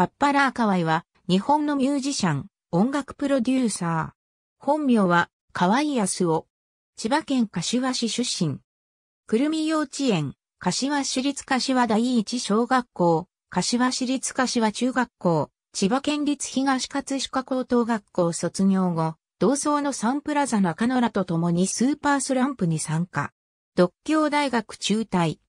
パッパラーカワイは、日本のミュージシャン、音楽プロデューサー。本名は、カワイヤスオ。千葉県柏市出身。くるみ幼稚園、柏市立柏第一小学校、柏市立柏中学校、千葉県立東葛飾高等学校卒業後、同窓のサンプラザ中野らと共にスーパースランプに参加。独協大学中退。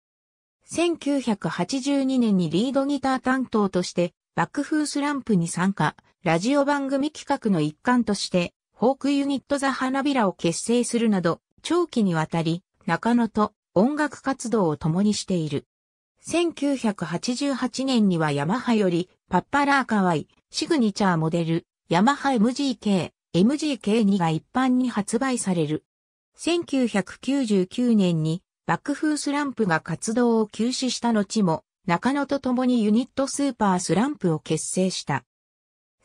1982年にリードギター担当として爆風スランプに参加、ラジオ番組企画の一環として、フォークユニットザ・花びらを結成するなど、長期にわたり、中野と音楽活動を共にしている。1988年にはヤマハより、パッパラーカワイ、シグニチャーモデル、ヤマハ MGK、MGK2 が一般に発売される。1999年に、爆風スランプが活動を休止した後も、中野と共にユニットスーパースランプを結成した。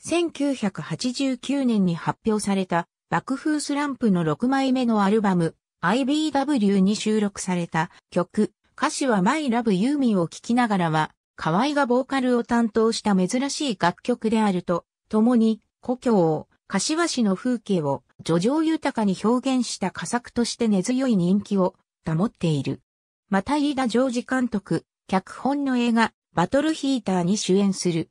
1989年に発表された爆風スランプの6枚目のアルバム IBW に収録された曲歌詞はマイラブユーミンを聴きながらは河合がボーカルを担当した珍しい楽曲であると共に故郷を柏市の風景を叙情豊かに表現した佳作として根強い人気を保っている。また飯田ジョージ監督、脚本の映画、バトルヒーターに主演する。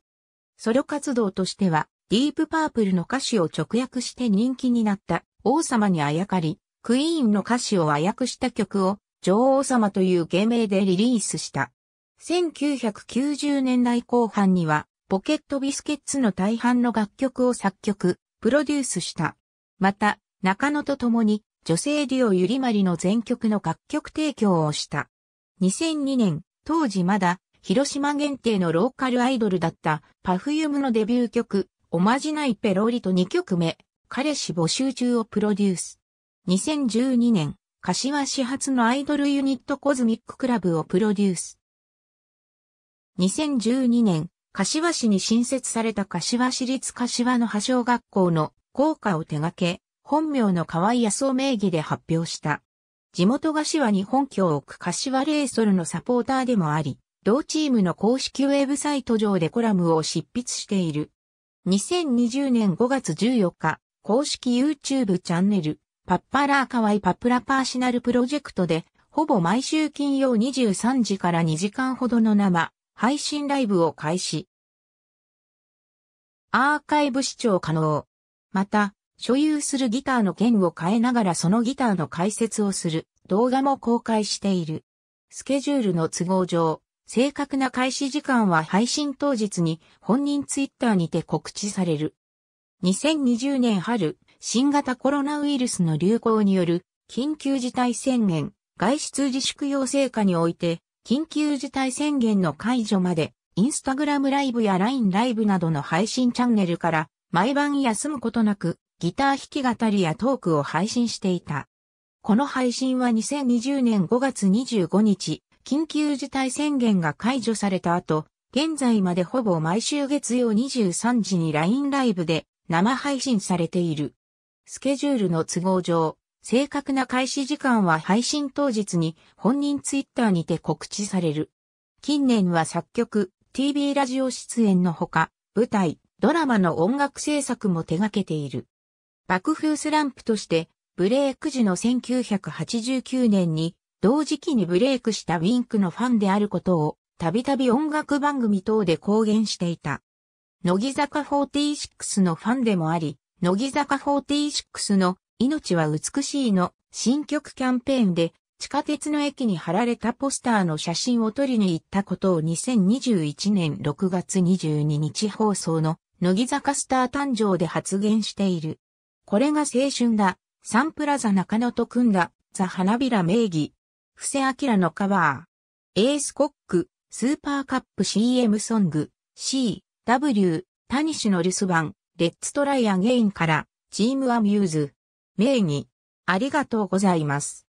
ソロ活動としては、ディープパープルの歌詞を直訳して人気になった王様にあやかり、クイーンの歌詞をあやくした曲を女王様という芸名でリリースした。1990年代後半にはポケットビスケッツの大半の楽曲を作曲、プロデュースした。また、中野と共に女性デュオゆりまりの全曲の楽曲提供をした。2002年、当時まだ広島限定のローカルアイドルだったパフユームのデビュー曲、おまじないペロリと2曲目、彼氏募集中をプロデュース。2012年、柏市発のアイドルユニットコズミッククラブをプロデュース。2012年、柏市に新設された柏市立柏の破小学校の校歌を手掛け、本名の河合康夫名義で発表した。地元柏に本拠を置く柏レイソルのサポーターでもあり、同チームの公式ウェブサイト上でコラムを執筆している。2020年5月14日、公式 YouTube チャンネル、パッパラーカワイパプラパーシナルプロジェクトで、ほぼ毎週金曜23時から2時間ほどの生、配信ライブを開始。アーカイブ視聴可能。また、所有するギターの弦を変えながらそのギターの解説をする動画も公開している。スケジュールの都合上、正確な開始時間は配信当日に本人ツイッターにて告知される。2020年春、新型コロナウイルスの流行による緊急事態宣言、外出自粛要請下において、緊急事態宣言の解除まで、インスタグラムライブや LINE ライブなどの配信チャンネルから、毎晩休むことなく、ギター弾き語りやトークを配信していた。この配信は2020年5月25日、緊急事態宣言が解除された後、現在までほぼ毎週月曜23時に LINE ライブで生配信されている。スケジュールの都合上、正確な開始時間は配信当日に本人ツイッターにて告知される。近年は作曲、TV ラジオ出演のほか、舞台、ドラマの音楽制作も手掛けている。爆風スランプとして、ブレイク時の1989年に、同時期にブレイクしたウィンクのファンであることを、たびたび音楽番組等で公言していた。乃木坂46のファンでもあり、乃木坂46の命は美しいの新曲キャンペーンで地下鉄の駅に貼られたポスターの写真を撮りに行ったことを2021年6月22日放送の乃木坂スター誕生で発言している。これが青春だ。サンプラザ中野と組んだ、ザ・花びら名義。布施明のカバー。エースコック、スーパーカップ CM ソング、C、W、タニシの留守番、レッツトライアゲインから、チームアミューズ。名義。ありがとうございます。